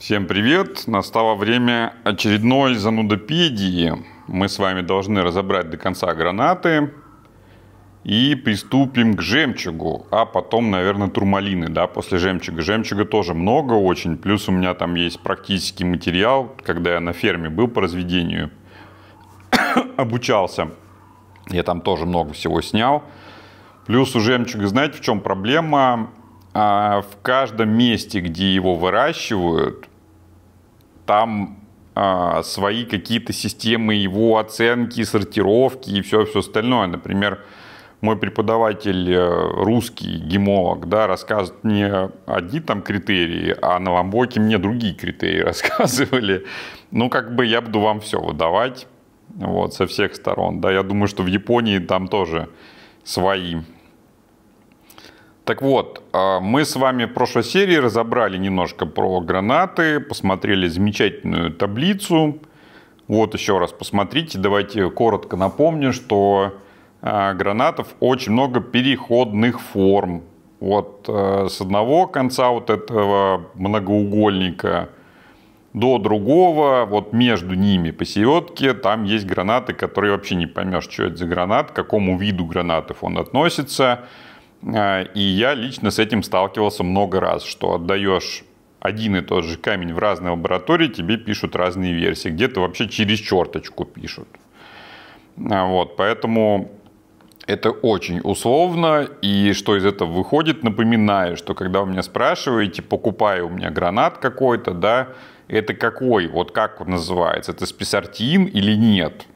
Всем привет! Настало время очередной занудопедии. Мы с вами должны разобрать до конца гранаты и приступим к жемчугу, а потом, наверное, турмалины, да, после жемчуга. Жемчуга тоже много очень, плюс у меня там есть практический материал, когда я на ферме был по разведению, обучался. Я там тоже много всего снял. Плюс у жемчуга, знаете, в чем проблема? А в каждом месте, где его выращивают, там а, свои какие-то системы его оценки, сортировки и все, все остальное. Например, мой преподаватель э, русский гемолог, да, рассказывает мне одни там критерии, а на Ламбоке мне другие критерии рассказывали. Ну, как бы я буду вам все выдавать вот, со всех сторон. Да, я думаю, что в Японии там тоже свои так вот, а, мы с вами в прошлой серии разобрали немножко про гранаты, посмотрели замечательную таблицу. Вот еще раз посмотрите, давайте коротко напомню, что а, гранатов очень много переходных форм. Вот а, с одного конца вот этого многоугольника до другого, вот между ними посередке, там есть гранаты, которые вообще не поймешь, что это за гранат, к какому виду гранатов он относится. А, и я лично с этим сталкивался много раз, что отдаешь один и тот же камень в разные лаборатории, тебе пишут разные версии. Где-то вообще через черточку пишут. А, вот, поэтому это очень условно, и что из этого выходит, напоминаю, что когда вы меня спрашиваете, покупаю у меня гранат какой-то, да, это какой, вот как он называется, это спесартин или нет?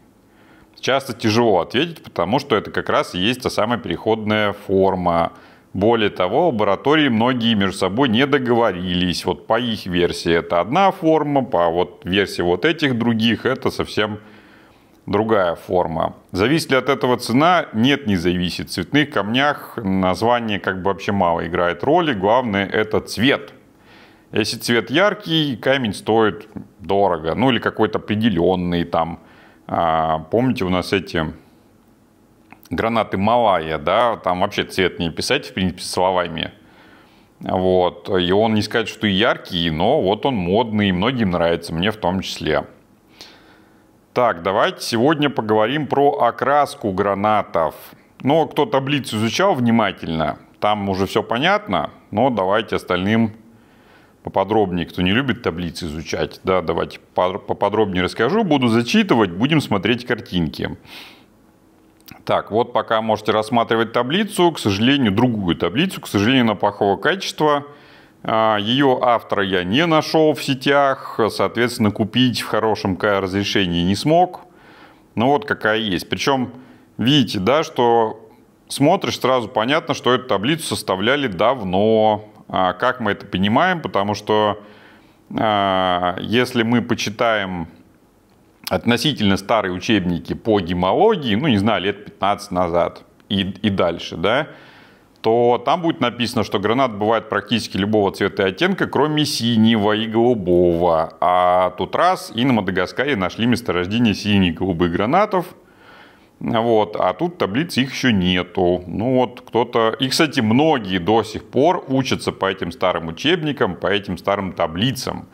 часто тяжело ответить, потому что это как раз и есть та самая переходная форма. Более того, лаборатории многие между собой не договорились. Вот по их версии это одна форма, по вот версии вот этих других это совсем другая форма. Зависит ли от этого цена? Нет, не зависит. В цветных камнях название как бы вообще мало играет роли. Главное это цвет. Если цвет яркий, камень стоит дорого. Ну или какой-то определенный там а, помните, у нас эти гранаты Малая, да, там вообще цвет не писать, в принципе, словами. Вот. И он не сказать, что и яркий, но вот он модный, и многим нравится, мне в том числе. Так, давайте сегодня поговорим про окраску гранатов. Ну, кто таблицу изучал внимательно, там уже все понятно, но давайте остальным поподробнее, кто не любит таблицы изучать, да, давайте поподробнее расскажу, буду зачитывать, будем смотреть картинки. Так, вот пока можете рассматривать таблицу, к сожалению, другую таблицу, к сожалению, на плохого качества. А, ее автора я не нашел в сетях, соответственно, купить в хорошем разрешении не смог. Ну вот какая есть. Причем, видите, да, что смотришь, сразу понятно, что эту таблицу составляли давно, а как мы это понимаем? Потому что а, если мы почитаем относительно старые учебники по гемологии, ну, не знаю, лет 15 назад и, и дальше, да, то там будет написано, что гранат бывает практически любого цвета и оттенка, кроме синего и голубого. А тут раз и на Мадагаскаре нашли месторождение синих и голубых гранатов – вот, а тут таблиц их еще нету. Ну вот кто-то... И, кстати, многие до сих пор учатся по этим старым учебникам, по этим старым таблицам.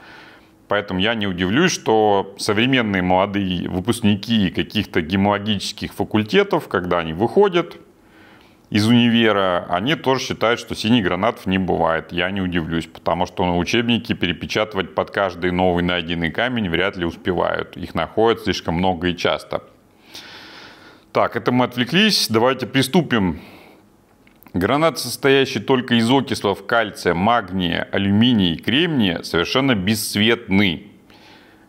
Поэтому я не удивлюсь, что современные молодые выпускники каких-то гемологических факультетов, когда они выходят из универа, они тоже считают, что синих гранатов не бывает. Я не удивлюсь, потому что на учебнике перепечатывать под каждый новый найденный камень вряд ли успевают. Их находят слишком много и часто. Так, это мы отвлеклись. Давайте приступим. Гранат, состоящий только из окислов кальция, магния, алюминия и кремния, совершенно бесцветны.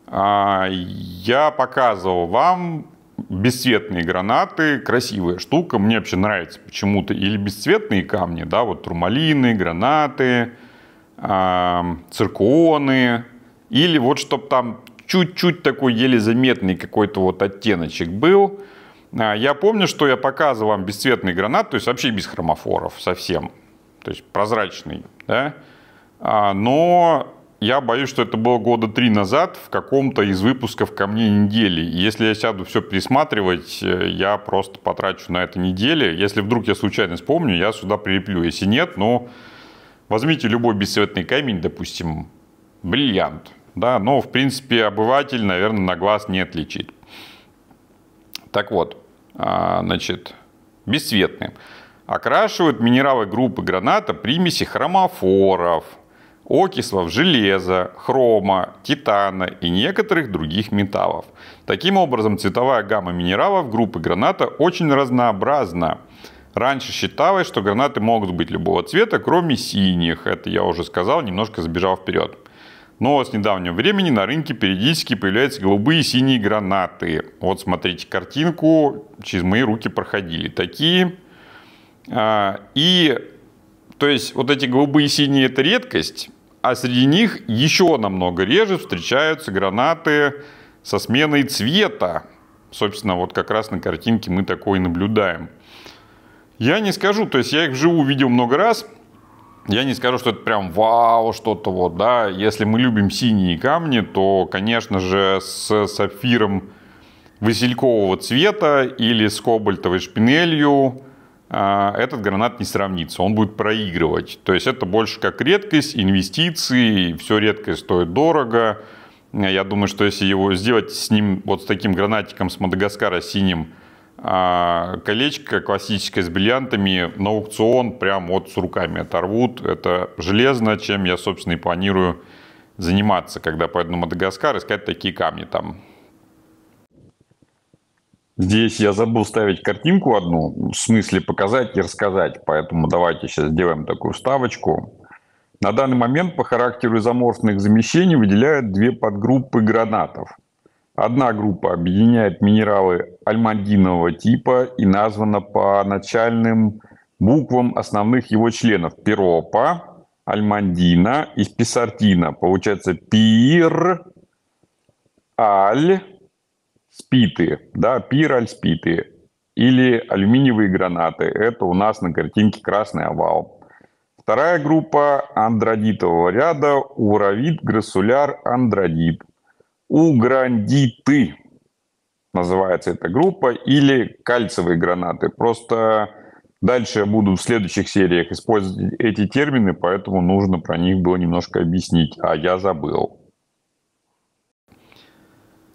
А, я показывал вам бесцветные гранаты, красивая штука, мне вообще нравится почему-то. Или бесцветные камни, да, вот турмалины, гранаты, а, цирконы. Или вот чтобы там чуть-чуть такой еле заметный какой-то вот оттеночек был – а, я помню, что я показывал вам бесцветный гранат, то есть вообще без хромофоров совсем, то есть прозрачный, да? А, но я боюсь, что это было года три назад в каком-то из выпусков «Ко мне недели». если я сяду все пересматривать, э, я просто потрачу на это недели. Если вдруг я случайно вспомню, я сюда прилеплю. Если нет, ну, возьмите любой бесцветный камень, допустим, бриллиант. Да, но, в принципе, обыватель, наверное, на глаз не отличит. Так вот, а, значит, бесцветным. Окрашивают минералы группы граната примеси хромофоров, окислов железа, хрома, титана и некоторых других металлов. Таким образом, цветовая гамма минералов группы граната очень разнообразна. Раньше считалось, что гранаты могут быть любого цвета, кроме синих. Это я уже сказал, немножко забежал вперед. Но с недавнего времени на рынке периодически появляются голубые и синие гранаты. Вот смотрите картинку, через мои руки проходили такие. А, и то есть вот эти голубые и синие это редкость, а среди них еще намного реже встречаются гранаты со сменой цвета. Собственно, вот как раз на картинке мы такое наблюдаем. Я не скажу, то есть я их вживую видел много раз, я не скажу, что это прям вау, что-то вот, да. Если мы любим синие камни, то, конечно же, с сапфиром василькового цвета или с кобальтовой шпинелью а, этот гранат не сравнится, он будет проигрывать. То есть это больше как редкость, инвестиции, все редкое стоит дорого. Я думаю, что если его сделать с ним, вот с таким гранатиком с Мадагаскара синим, а, колечко классическое с бриллиантами на аукцион прям вот с руками оторвут. Это железно, чем я, собственно, и планирую заниматься, когда поеду на Мадагаскар, искать такие камни там. Здесь я забыл ставить картинку одну, в смысле показать и рассказать, поэтому давайте сейчас сделаем такую вставочку. На данный момент по характеру изоморфных замещений выделяют две подгруппы гранатов – Одна группа объединяет минералы альмандинового типа и названа по начальным буквам основных его членов – пиропа, альмандина и списартина. Получается пир, аль, спиты, да, пиер-аль-спиты или алюминиевые гранаты. Это у нас на картинке красный овал. Вторая группа андродитового ряда – уровит, грассуляр, андродит. Уграндиты называется эта группа, или кальцевые гранаты. Просто дальше я буду в следующих сериях использовать эти термины, поэтому нужно про них было немножко объяснить, а я забыл.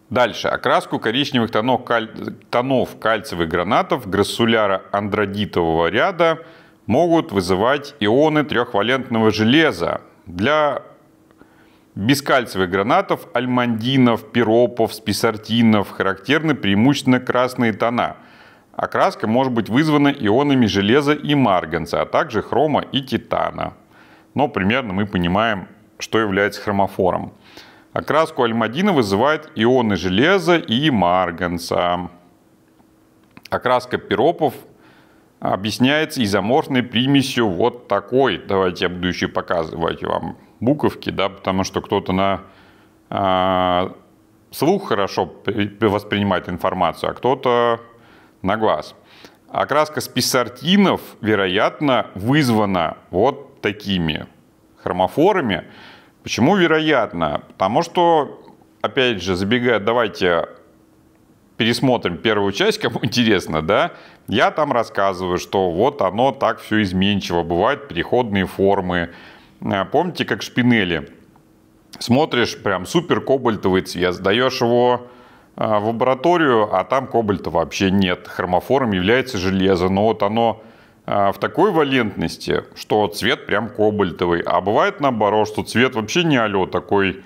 Дальше. Окраску коричневых тонов, каль... тонов кальциевых гранатов грассуляра андродитового ряда могут вызывать ионы трехвалентного железа. Для бескальцевых гранатов, альмандинов, пиропов, списартинов характерны преимущественно красные тона. Окраска а может быть вызвана ионами железа и марганца, а также хрома и титана. Но примерно мы понимаем, что является хромофором. Окраску а альмадина вызывает ионы железа и марганца. Окраска а пиропов объясняется изоморфной примесью вот такой. Давайте я буду еще показывать вам буковки, да, потому что кто-то на э, слух хорошо воспринимает информацию, а кто-то на глаз. Окраска списартинов, вероятно, вызвана вот такими хромофорами. Почему вероятно? Потому что, опять же, забегая, давайте пересмотрим первую часть, кому интересно, да, я там рассказываю, что вот оно так все изменчиво, бывают переходные формы, а, помните, как шпинели? Смотришь, прям супер кобальтовый цвет, сдаешь его а, в лабораторию, а там кобальта вообще нет. Хромофором является железо, но вот оно а, в такой валентности, что цвет прям кобальтовый. А бывает наоборот, что цвет вообще не алё, такой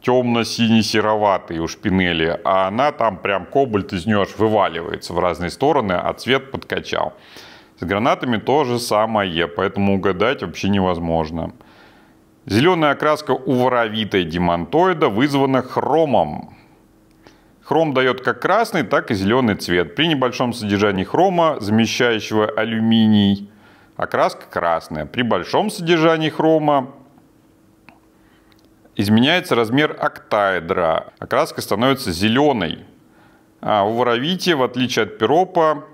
темно-синий-сероватый у шпинели, а она там прям кобальт из нее вываливается в разные стороны, а цвет подкачал. С гранатами то же самое, поэтому угадать вообще невозможно. Зеленая окраска у воровитой демонтоида вызвана хромом. Хром дает как красный, так и зеленый цвет. При небольшом содержании хрома, замещающего алюминий, окраска красная. При большом содержании хрома изменяется размер октаэдра. Окраска становится зеленой. А у воровития, в отличие от пиропа,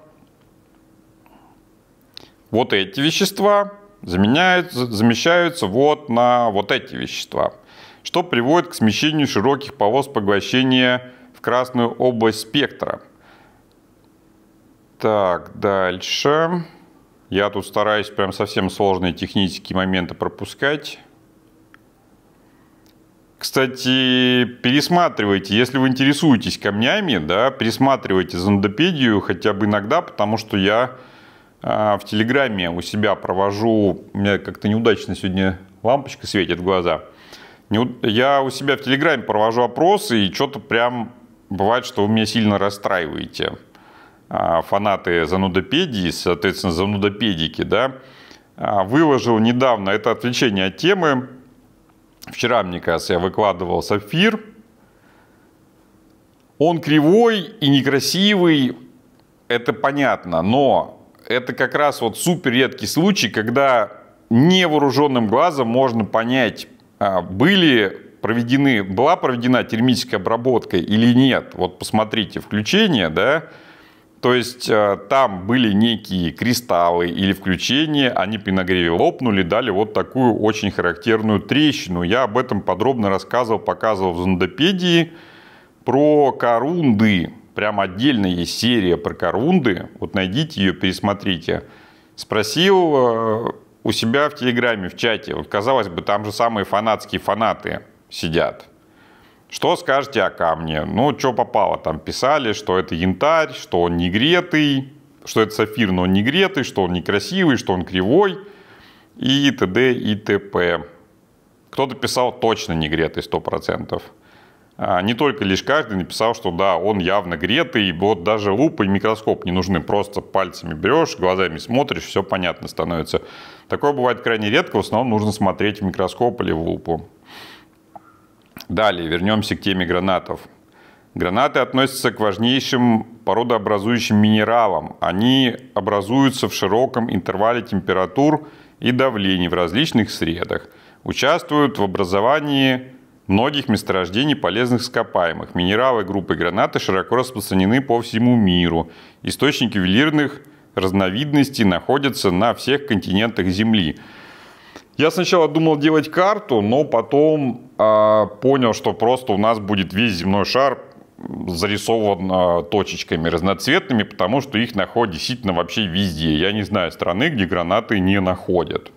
вот эти вещества – заменяют замещаются вот на вот эти вещества, что приводит к смещению широких полос поглощения в красную область спектра. Так, дальше. Я тут стараюсь прям совсем сложные технические моменты пропускать. Кстати, пересматривайте, если вы интересуетесь камнями, да, пересматривайте зондопедию хотя бы иногда, потому что я а, в Телеграме у себя провожу, у меня как-то неудачно сегодня лампочка светит в глаза. Я у себя в Телеграме провожу опросы, и что-то прям бывает, что вы меня сильно расстраиваете. А, фанаты занудопедии, соответственно, занудопедики, да. А, выложил недавно, это отвлечение от темы. Вчера, мне кажется, я выкладывал сапфир. Он кривой и некрасивый, это понятно, но это как раз вот супер редкий случай, когда невооруженным глазом можно понять, а, были проведены, была проведена термическая обработка или нет. Вот посмотрите включение, да, то есть а, там были некие кристаллы или включения, они при нагреве лопнули, дали вот такую очень характерную трещину. Я об этом подробно рассказывал, показывал в зондопедии про корунды прям отдельно есть серия про корунды, вот найдите ее, пересмотрите. Спросил э, у себя в Телеграме, в чате, вот казалось бы, там же самые фанатские фанаты сидят. Что скажете о камне? Ну, что попало, там писали, что это янтарь, что он негретый, что это сафир, но он негретый, что он некрасивый, что он кривой и т.д. и т.п. Кто-то писал точно негретый, сто процентов. А, не только лишь каждый написал, что да, он явно гретый, вот даже лупа и микроскоп не нужны, просто пальцами берешь, глазами смотришь, все понятно становится. Такое бывает крайне редко, в основном нужно смотреть в микроскоп или в лупу. Далее, вернемся к теме гранатов. Гранаты относятся к важнейшим породообразующим минералам. Они образуются в широком интервале температур и давлений в различных средах. Участвуют в образовании многих месторождений полезных ископаемых. Минералы группы гранаты широко распространены по всему миру. Источники ювелирных разновидностей находятся на всех континентах Земли. Я сначала думал делать карту, но потом э, понял, что просто у нас будет весь земной шар зарисован э, точечками разноцветными, потому что их находят действительно вообще везде. Я не знаю страны, где гранаты не находят.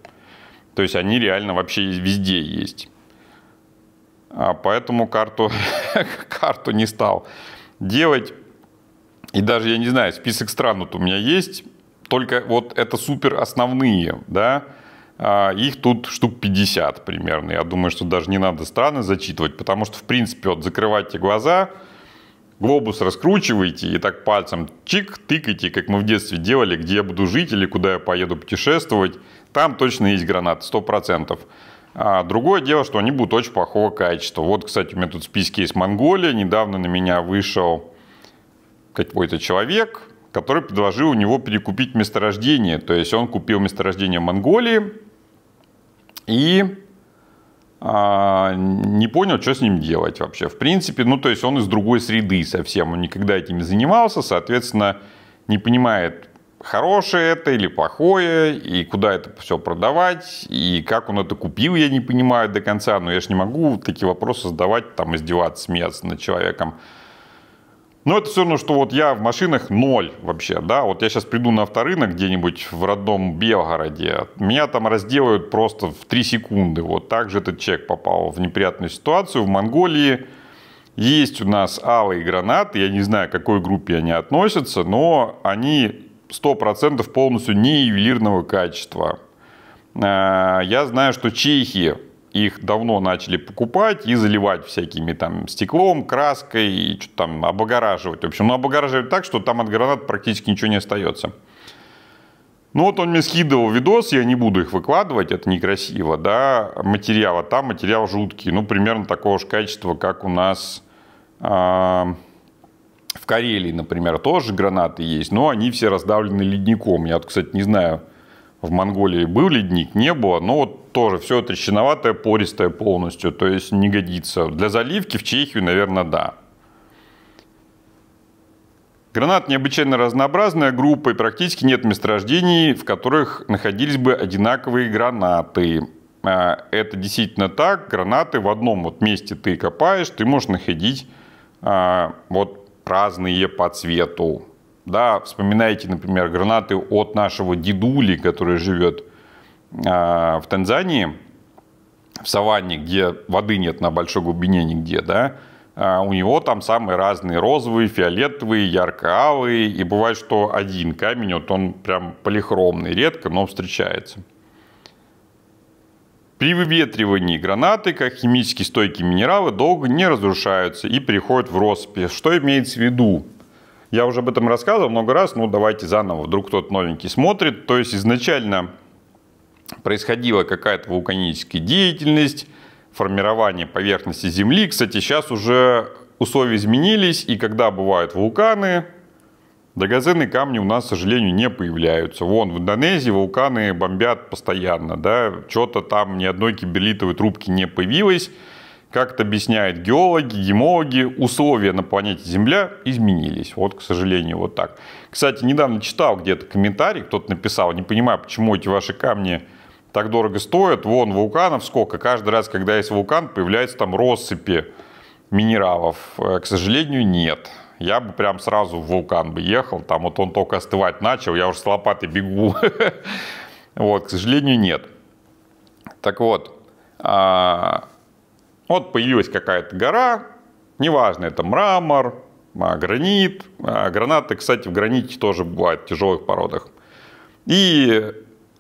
То есть они реально вообще везде есть. А поэтому карту, карту не стал делать. И даже, я не знаю, список стран вот у меня есть. Только вот это супер основные, да. А, их тут штук 50 примерно. Я думаю, что даже не надо страны зачитывать, потому что, в принципе, вот закрывайте глаза, глобус раскручивайте и так пальцем чик тыкайте, как мы в детстве делали, где я буду жить или куда я поеду путешествовать. Там точно есть гранат, сто процентов а другое дело, что они будут очень плохого качества. Вот, кстати, у меня тут в списке есть Монголия. Недавно на меня вышел какой-то человек, который предложил у него перекупить месторождение. То есть он купил месторождение в Монголии и а, не понял, что с ним делать вообще. В принципе, ну то есть он из другой среды совсем, он никогда этим не занимался, соответственно, не понимает хорошее это или плохое, и куда это все продавать, и как он это купил, я не понимаю до конца, но я же не могу такие вопросы задавать, там издеваться, смеяться над человеком. Но это все равно, что вот я в машинах ноль вообще, да, вот я сейчас приду на авторынок где-нибудь в родном Белгороде, меня там разделают просто в 3 секунды, вот так же этот человек попал в неприятную ситуацию в Монголии, есть у нас алые гранаты, я не знаю, к какой группе они относятся, но они 100% полностью не ювелирного качества. А, я знаю, что чехи их давно начали покупать и заливать всякими там стеклом, краской и что там обогораживать. В общем, ну обогораживать так, что там от гранат практически ничего не остается. Ну вот он мне скидывал видос, я не буду их выкладывать, это некрасиво, да, материала там, материал жуткий, ну примерно такого же качества, как у нас... Э в Карелии, например, тоже гранаты есть, но они все раздавлены ледником. Я, кстати, не знаю, в Монголии был ледник, не было, но вот тоже все трещиноватое, пористое полностью, то есть не годится. Для заливки в Чехию, наверное, да. Гранат необычайно разнообразная группа и практически нет месторождений, в которых находились бы одинаковые гранаты. А, это действительно так, гранаты в одном вот месте ты копаешь, ты можешь находить а, вот разные по цвету. Да, вспоминайте, например, гранаты от нашего дедули, который живет э, в Танзании, в саванне, где воды нет на большой глубине нигде, да, э, у него там самые разные розовые, фиолетовые, ярко-алые, и бывает, что один камень, вот он прям полихромный, редко, но встречается. При выветривании гранаты, как химически стойкие минералы, долго не разрушаются и переходят в россыпь. Что имеется в виду? Я уже об этом рассказывал много раз, но ну, давайте заново, вдруг кто-то новенький смотрит. То есть изначально происходила какая-то вулканическая деятельность, формирование поверхности Земли. Кстати, сейчас уже условия изменились, и когда бывают вулканы, Драгоценные камни у нас, к сожалению, не появляются. Вон, в Индонезии вулканы бомбят постоянно, да, что-то там ни одной киберлитовой трубки не появилось. Как это объясняют геологи, гемологи, условия на планете Земля изменились. Вот, к сожалению, вот так. Кстати, недавно читал где-то комментарий, кто-то написал, не понимаю, почему эти ваши камни так дорого стоят. Вон, вулканов сколько. Каждый раз, когда есть вулкан, появляются там россыпи минералов. Э, к сожалению, нет я бы прям сразу в вулкан бы ехал, там вот он только остывать начал, я уже с лопатой бегу. Вот, к сожалению, нет. Так вот, а, вот появилась какая-то гора, неважно, это мрамор, а, гранит. А, гранаты, кстати, в граните тоже бывают, в тяжелых породах. И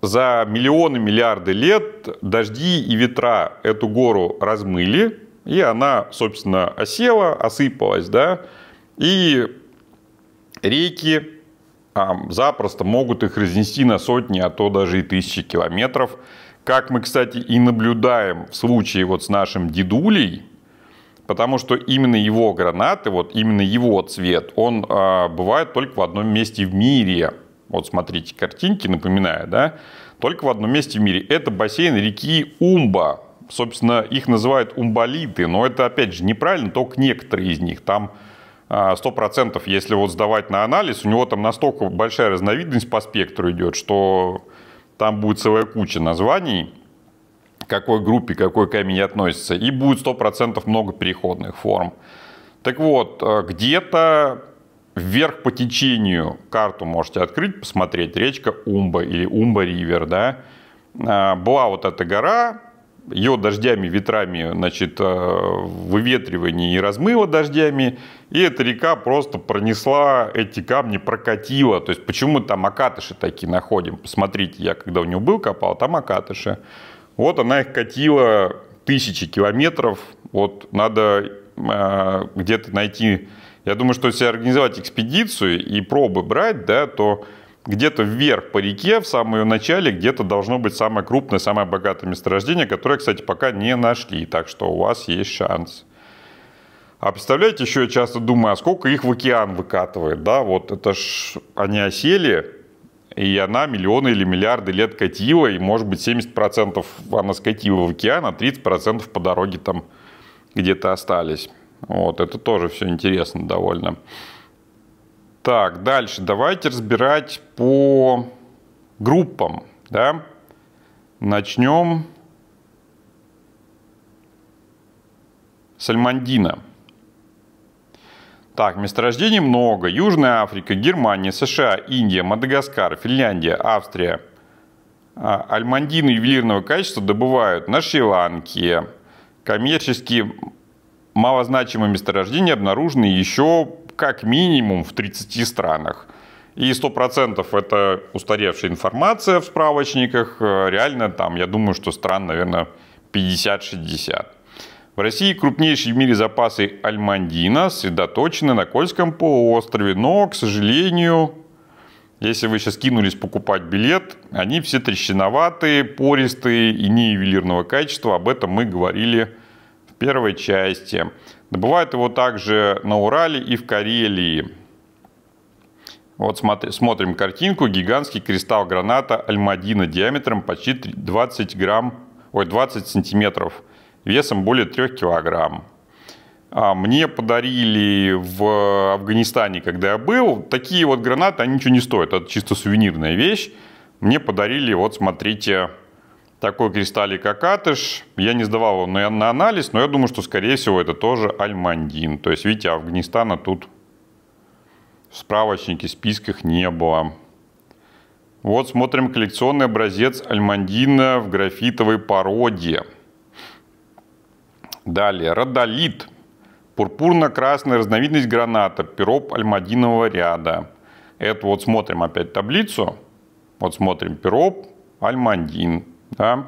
за миллионы, миллиарды лет дожди и ветра эту гору размыли, и она, собственно, осела, осыпалась, да, и реки а, запросто могут их разнести на сотни, а то даже и тысячи километров. Как мы, кстати, и наблюдаем в случае вот с нашим дедулей, потому что именно его гранаты, вот именно его цвет, он а, бывает только в одном месте в мире. Вот смотрите, картинки напоминаю, да? Только в одном месте в мире. Это бассейн реки Умба. Собственно, их называют умболиты, но это, опять же, неправильно, только некоторые из них. Там 100%, а, если вот сдавать на анализ, у него там настолько большая разновидность по спектру идет, что там будет целая куча названий, какой группе какой камень относится, и будет 100% много переходных форм. Так вот, э, где-то вверх по течению карту можете открыть, посмотреть, речка Умба или Умба-Ривер, да, а, была вот эта гора, ее дождями, ветрами, значит, э, выветривание и размыло дождями, и эта река просто пронесла эти камни, прокатила. То есть почему мы там акатыши такие находим? Посмотрите, я когда у него был, копал, там акатыши. Вот она их катила тысячи километров. Вот надо э, где-то найти... Я думаю, что если организовать экспедицию и пробы брать, да, то где-то вверх по реке, в самом начале, где-то должно быть самое крупное, самое богатое месторождение, которое, кстати, пока не нашли, так что у вас есть шанс. А представляете, еще я часто думаю, а сколько их в океан выкатывает, да, вот это ж они осели, и она миллионы или миллиарды лет катила, и может быть 70% она скатила в океан, а 30% по дороге там где-то остались. Вот, это тоже все интересно довольно. Так, дальше давайте разбирать по группам. Да? Начнем с Альмандина. Так, месторождений много. Южная Африка, Германия, США, Индия, Мадагаскар, Финляндия, Австрия. А, Альмандины ювелирного качества добывают на Шри-Ланке. Коммерчески малозначимые месторождения обнаружены еще как минимум в 30 странах. И 100% это устаревшая информация в справочниках. Э, реально там, я думаю, что стран, наверное, 50-60. В России крупнейшие в мире запасы альмандина сосредоточены на Кольском полуострове, но, к сожалению, если вы сейчас кинулись покупать билет, они все трещиноватые, пористые и не ювелирного качества. Об этом мы говорили в первой части. Добывают его также на Урале и в Карелии. Вот смотри, смотрим картинку. Гигантский кристалл граната Альмадина диаметром почти 20 грамм, ой, 20 сантиметров, весом более 3 килограмм. А мне подарили в Афганистане, когда я был, такие вот гранаты, они ничего не стоят, это чисто сувенирная вещь. Мне подарили, вот смотрите, такой кристаллик, как Атыш. Я не сдавал его на, на анализ, но я думаю, что, скорее всего, это тоже альмандин. То есть, видите, Афганистана тут в справочнике, списках не было. Вот смотрим коллекционный образец альмандина в графитовой породе. Далее, родолит. Пурпурно-красная разновидность граната, пироп альмадинового ряда. Это вот смотрим опять таблицу. Вот смотрим пироп, альмандин. Да?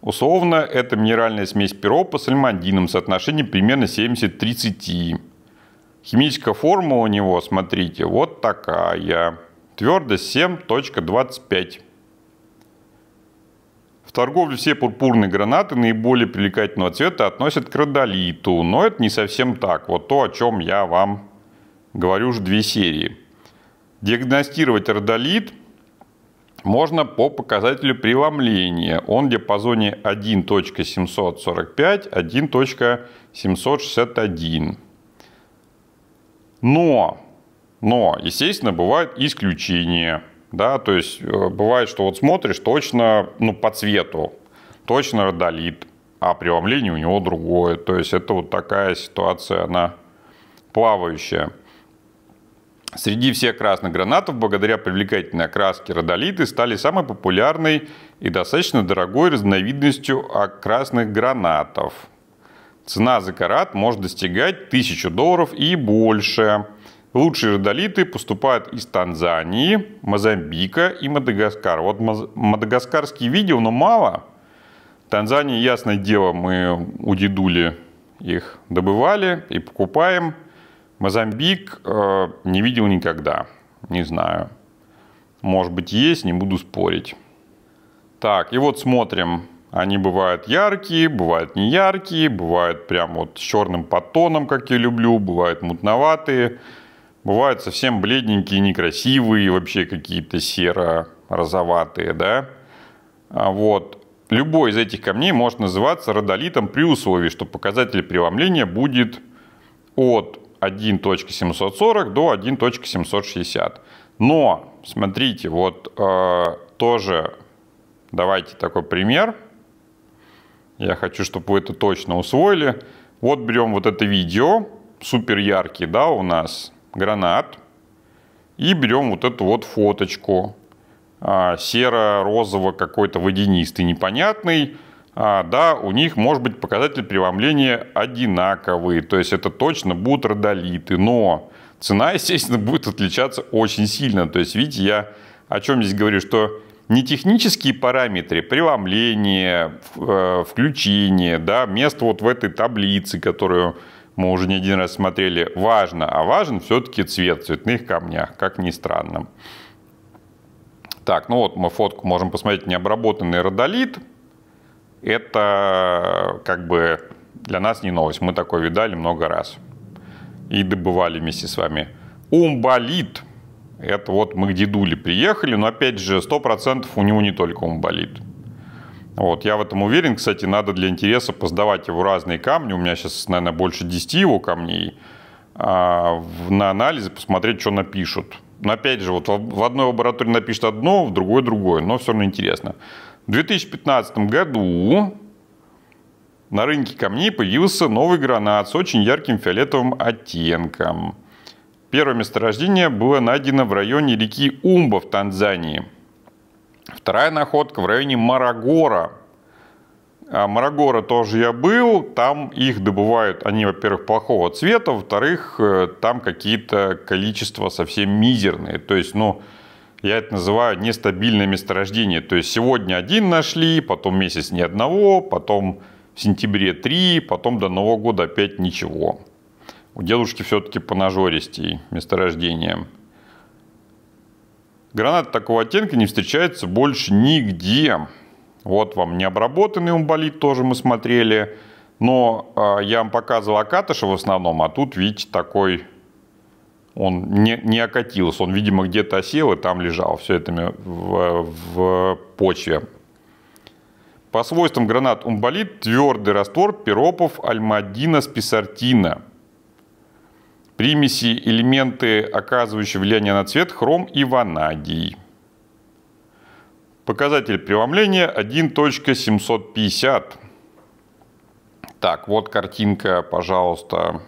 Условно, это минеральная смесь пиропа с альмандином, соотношение примерно 70-30. Химическая формула у него, смотрите, вот такая. Твердость 7.25. В торговле все пурпурные гранаты наиболее привлекательного цвета относят к родолиту, но это не совсем так. Вот то, о чем я вам говорю уже две серии. Диагностировать родолит – можно по показателю преломления. Он в диапазоне 1.745-1.761. Но, но, естественно, бывают исключения. Да, то есть э, бывает, что вот смотришь точно ну, по цвету, точно родолит, а преломление у него другое. То есть это вот такая ситуация, она плавающая. Среди всех красных гранатов, благодаря привлекательной окраске родолиты, стали самой популярной и достаточно дорогой разновидностью красных гранатов. Цена за карат может достигать 1000 долларов и больше. Лучшие родолиты поступают из Танзании, Мозамбика и Мадагаскара. Вот мадагаскарские видео, но мало. Танзания ясное дело, мы у дедули их добывали и покупаем – Мозамбик э, не видел никогда. Не знаю. Может быть, есть, не буду спорить. Так, и вот смотрим. Они бывают яркие, бывают не яркие, бывают прям вот с черным подтоном, как я люблю, бывают мутноватые, бывают совсем бледненькие, некрасивые, вообще какие-то серо-розоватые, да. А вот. Любой из этих камней может называться родолитом при условии, что показатель преломления будет от 1.740 до 1.760. Но, смотрите, вот э, тоже давайте такой пример. Я хочу, чтобы вы это точно усвоили. Вот берем вот это видео, супер яркий, да, у нас гранат. И берем вот эту вот фоточку, э, серо-розово какой-то водянистый, непонятный. А, да, у них может быть показатель преломления одинаковый, то есть это точно будут родолиты, но цена, естественно, будет отличаться очень сильно. То есть, видите, я о чем здесь говорю, что не технические параметры, преломление, э, включение, да, место вот в этой таблице, которую мы уже не один раз смотрели, важно, а важен все-таки цвет в цветных камнях, как ни странно. Так, ну вот мы фотку можем посмотреть, необработанный родолит – это э, как бы для нас не новость. Мы такое видали много раз. И добывали вместе с вами. Умболит. Это вот мы к дедуле приехали, но опять же, 100% у него не только умболит. Вот, я в этом уверен, кстати, надо для интереса поздавать его разные камни. У меня сейчас, наверное, больше 10 его камней. А на анализы посмотреть, что напишут. Но опять же, вот в одной лаборатории напишут одно, в другой другое, но все равно интересно. В 2015 году на рынке камней появился новый гранат с очень ярким фиолетовым оттенком. Первое месторождение было найдено в районе реки Умба в Танзании. Вторая находка в районе Марагора. А Марагора тоже я был, там их добывают, они, во-первых, плохого цвета, во-вторых, э, там какие-то количества совсем мизерные. То есть, ну, я это называю нестабильное месторождение. То есть сегодня один нашли, потом месяц ни одного, потом в сентябре три, потом до Нового года опять ничего. У дедушки все-таки по нажористей месторождением. Гранат такого оттенка не встречается больше нигде. Вот вам необработанный умболит тоже мы смотрели. Но э, я вам показывал Акатыша в основном, а тут, видите, такой он не, не окатился, он, видимо, где-то осел и там лежал, все это в, в почве. По свойствам гранат умболит твердый раствор пиропов альмадина списартина. Примеси элементы, оказывающие влияние на цвет, хром и ванадий. Показатель преломления 1.750. Так, вот картинка, пожалуйста,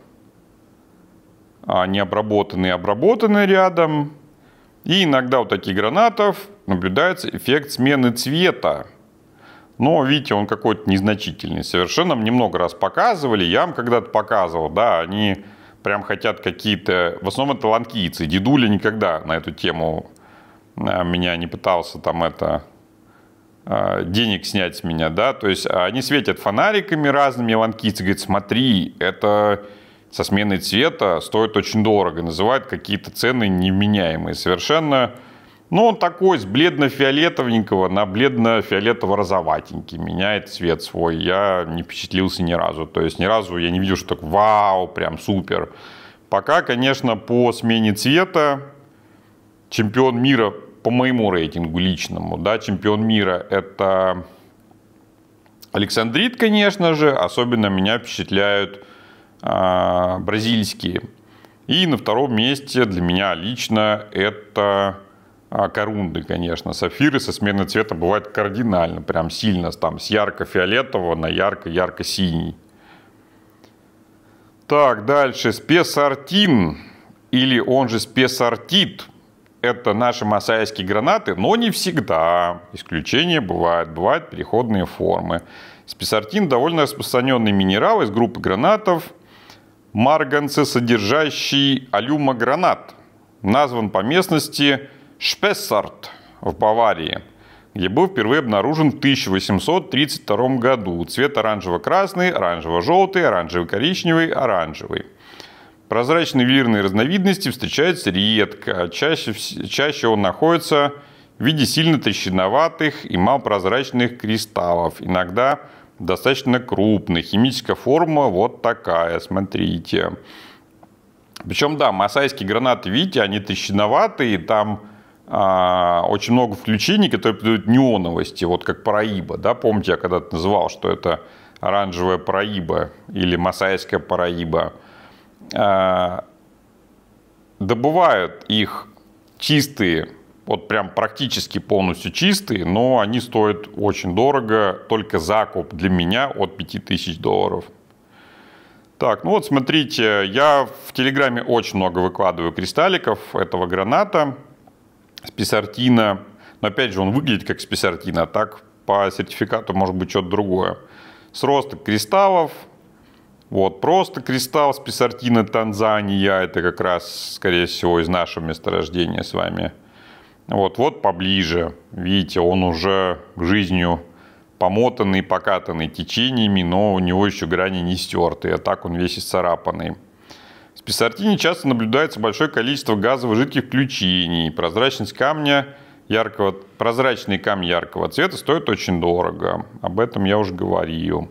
а, необработанные обработаны рядом. И иногда у таких гранатов наблюдается эффект смены цвета. Но, видите, он какой-то незначительный. Совершенно мне много раз показывали. Я вам когда-то показывал, да, они прям хотят какие-то... В основном это ланкийцы. Дедуля никогда на эту тему а, меня не пытался там это а, денег снять с меня, да, то есть они светят фонариками разными ланкийцы, говорят, смотри, это со сменой цвета стоит очень дорого. Называют какие-то цены невменяемые совершенно. но ну, он такой, с бледно-фиолетовенького на бледно-фиолетово-розоватенький. Меняет цвет свой. Я не впечатлился ни разу. То есть, ни разу я не видел, что так вау, прям супер. Пока, конечно, по смене цвета чемпион мира по моему рейтингу личному, да, чемпион мира это Александрит, конечно же, особенно меня впечатляют а, бразильские. И на втором месте для меня лично это а, корунды, конечно. Сафиры со сменой цвета бывают кардинально, прям сильно, там, с ярко-фиолетового на ярко-ярко-синий. Так, дальше. Спесартин, или он же спесартит, это наши масайские гранаты, но не всегда. Исключения бывают. Бывают переходные формы. Спесартин довольно распространенный минерал из группы гранатов – марганцы, содержащий алюмогранат, назван по местности Шпессарт в Баварии, где был впервые обнаружен в 1832 году. Цвет оранжево-красный, оранжево-желтый, оранжево-коричневый, оранжевый. Прозрачные ювелирные разновидности встречаются редко. Чаще, чаще он находится в виде сильно трещиноватых и малопрозрачных кристаллов, иногда достаточно крупный. Химическая форма вот такая, смотрите. Причем, да, масайские гранаты, видите, они тысячиноватые, там а, очень много включений, которые придают неоновости, вот как параиба, да, помните, я когда-то называл, что это оранжевая параиба или масайская параиба. А, добывают их чистые вот прям практически полностью чистые, но они стоят очень дорого, только закуп для меня от 5000 долларов. Так, ну вот смотрите, я в Телеграме очень много выкладываю кристалликов этого граната, списартина, но опять же он выглядит как списартина, а так по сертификату может быть что-то другое. Сросток кристаллов, вот, просто кристалл списартина Танзания, это как раз, скорее всего, из нашего месторождения с вами – вот, вот поближе, видите, он уже жизнью помотанный, покатанный течениями, но у него еще грани не стерты, а так он весь исцарапанный. В спессартине часто наблюдается большое количество газовых жидких включений. Прозрачность камня яркого, прозрачный камень яркого цвета стоит очень дорого. Об этом я уже говорил.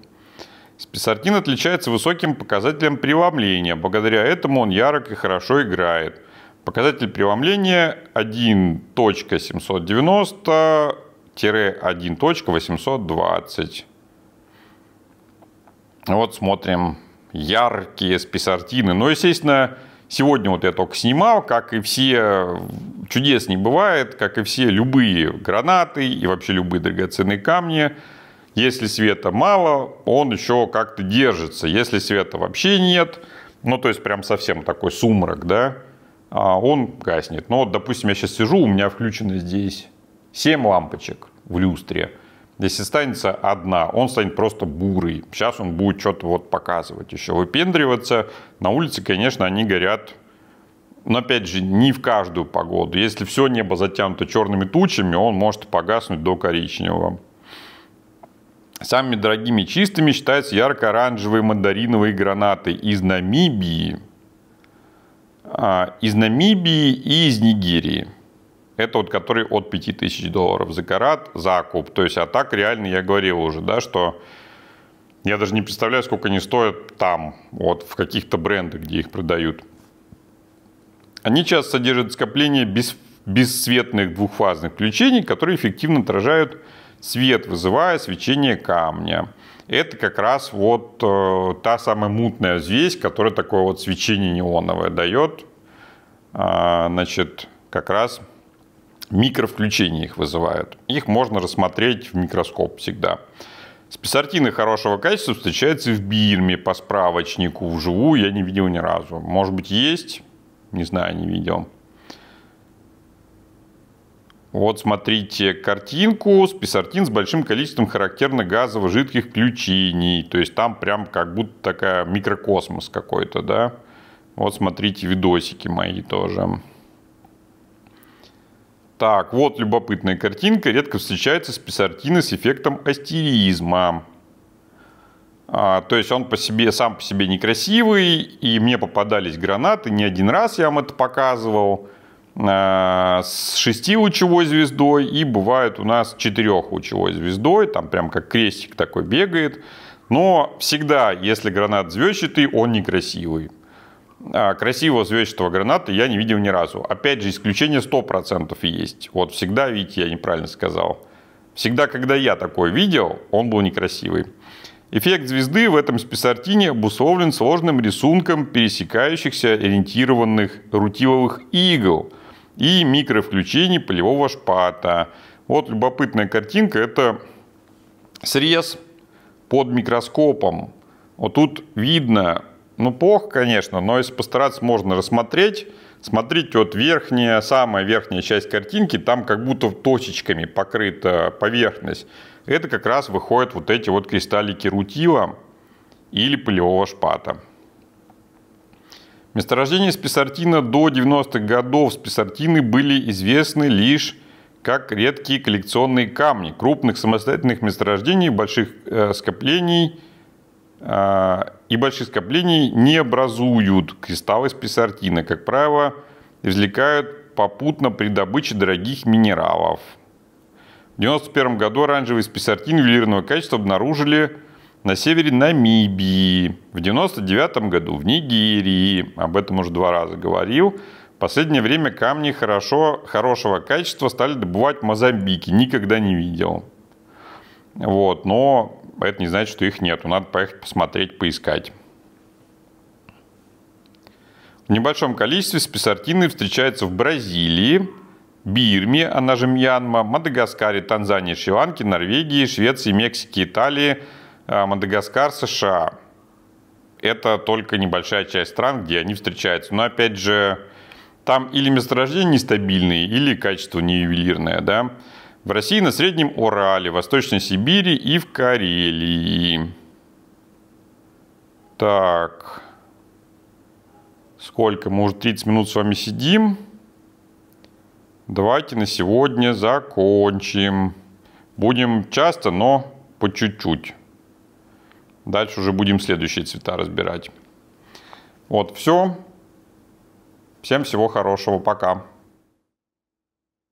Спессартин отличается высоким показателем преломления. Благодаря этому он ярок и хорошо играет. Показатель преломления 1.790-1.820. Вот смотрим яркие спесартины. Но, ну, естественно, сегодня вот я только снимал, как и все, чудес не бывает, как и все любые гранаты и вообще любые драгоценные камни. Если света мало, он еще как-то держится. Если света вообще нет, ну то есть прям совсем такой сумрак, да, а он гаснет. Но, вот, допустим, я сейчас сижу, у меня включены здесь 7 лампочек в люстре. Если останется одна, он станет просто бурый. Сейчас он будет что-то вот показывать, еще выпендриваться. На улице, конечно, они горят, но ну, опять же, не в каждую погоду. Если все небо затянуто черными тучами, он может погаснуть до коричневого. Самыми дорогими чистыми считаются ярко-оранжевые мандариновые гранаты из Намибии. А, из Намибии и из Нигерии. Это вот который от 5000 долларов за карат, за окуп. То есть, а так реально я говорил уже, да, что я даже не представляю, сколько они стоят там, вот в каких-то брендах, где их продают. Они часто содержат скопление без, бесцветных двухфазных включений, которые эффективно отражают свет, вызывая свечение камня это как раз вот э, та самая мутная взвесь, которая такое вот свечение неоновое дает. А, значит, как раз микровключение их вызывают. Их можно рассмотреть в микроскоп всегда. Спесартины хорошего качества встречаются в Бирме по справочнику. Вживую я не видел ни разу. Может быть, есть? Не знаю, не видел. Вот смотрите картинку, списартин с большим количеством характерных газов жидких ключений. То есть там прям как будто такая микрокосмос какой-то, да. Вот смотрите видосики мои тоже. Так, вот любопытная картинка. Редко встречается списартина с эффектом астеризма. А, то есть он по себе, сам по себе некрасивый, и мне попадались гранаты. Не один раз я вам это показывал. Э, с шестилучевой звездой и бывает у нас четырехлучевой звездой, там прям как крестик такой бегает. Но всегда, если гранат звездчатый, он некрасивый. А красивого звездчатого граната я не видел ни разу. Опять же, исключение 100% есть. Вот всегда, видите, я неправильно сказал. Всегда, когда я такой видел, он был некрасивый. Эффект звезды в этом списартине обусловлен сложным рисунком пересекающихся ориентированных рутиловых игл – и микровключений полевого шпата. Вот любопытная картинка, это срез под микроскопом. Вот тут видно, ну плохо, конечно, но если постараться, можно рассмотреть. Смотрите, вот верхняя, самая верхняя часть картинки, там как будто точечками покрыта поверхность. Это как раз выходят вот эти вот кристаллики рутила или полевого шпата. Месторождения списартина до 90-х годов списартины были известны лишь как редкие коллекционные камни крупных самостоятельных месторождений больших э, скоплений э, и больших скоплений не образуют кристаллы списартина. Как правило, извлекают попутно при добыче дорогих минералов. В 1991 году оранжевый списартин ювелирного качества обнаружили на севере Намибии, в 99 году в Нигерии, об этом уже два раза говорил. В последнее время камни хорошо, хорошего качества стали добывать в Мозамбике, никогда не видел. Вот, но это не значит, что их нету, надо поехать посмотреть, поискать. В небольшом количестве спесартины встречаются в Бразилии, Бирме, она же Мьянма, Мадагаскаре, Танзании, Шри-Ланке, Норвегии, Швеции, Мексике, Италии – Э, Мадагаскар, США. Это только небольшая часть стран, где они встречаются. Но опять же, там или месторождение нестабильные, или качество неювелирное, да. В России на Среднем Урале, Восточной Сибири и в Карелии. Так. Сколько? Мы уже 30 минут с вами сидим. Давайте на сегодня закончим. Будем часто, но по чуть-чуть. Дальше уже будем следующие цвета разбирать. Вот, все. Всем всего хорошего, пока.